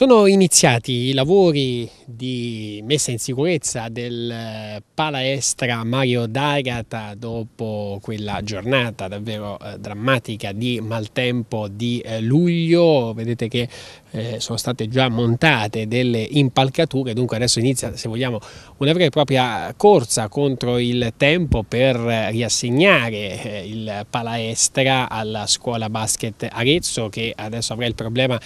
Sono iniziati i lavori di messa in sicurezza del eh, palaestra Mario d'Agata dopo quella giornata davvero eh, drammatica di maltempo di eh, luglio. Vedete che sono state già montate delle impalcature, dunque adesso inizia, se vogliamo, una vera e propria corsa contro il tempo per riassegnare il palaestra alla scuola basket Arezzo che adesso avrà il problema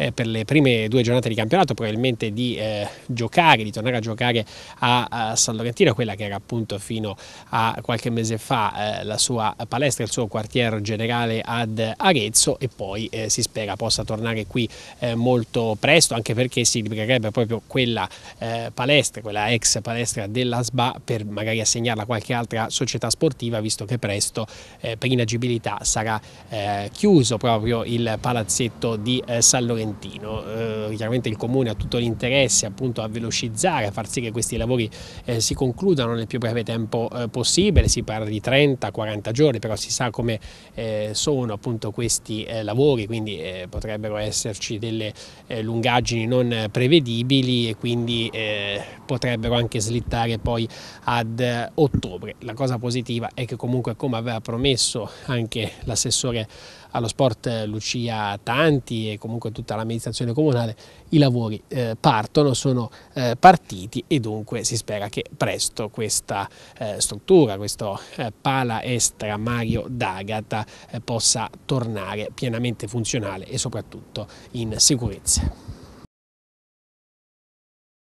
eh, per le prime due giornate di campionato probabilmente di eh, giocare, di tornare a giocare a, a, San Lorentino, quella che era appunto fino a qualche mese fa eh, la sua palestra, il suo quartier generale ad Arezzo e poi eh, si spera possa tornare qui eh, molto presto anche perché si libererebbe proprio quella eh, palestra, quella ex palestra della SBA per magari assegnarla a qualche altra società sportiva visto che presto per inagibilità sarà chiuso proprio il palazzetto di San Lorentino Trentino. Eh, chiaramente il Comune ha tutto l'interesse appunto a velocizzare, a far sì che questi lavori eh, si concludano nel più breve tempo eh, possibile, si parla di 30-40 giorni, però si sa come eh, sono appunto questi eh, lavori, quindi eh, potrebbero esserci delle lungaggini non prevedibili e quindi potrebbero anche slittare poi ad ottobre. La cosa positiva è che comunque come aveva promesso anche l'assessore allo sport Lucia Tanti e comunque tutta la l'amministrazione comunale, i lavori eh, partono, sono eh, partiti e dunque si spera che presto questa eh, struttura, questo eh, pala estra Mario d'Agata eh, possa tornare pienamente funzionale e soprattutto in sicurezza.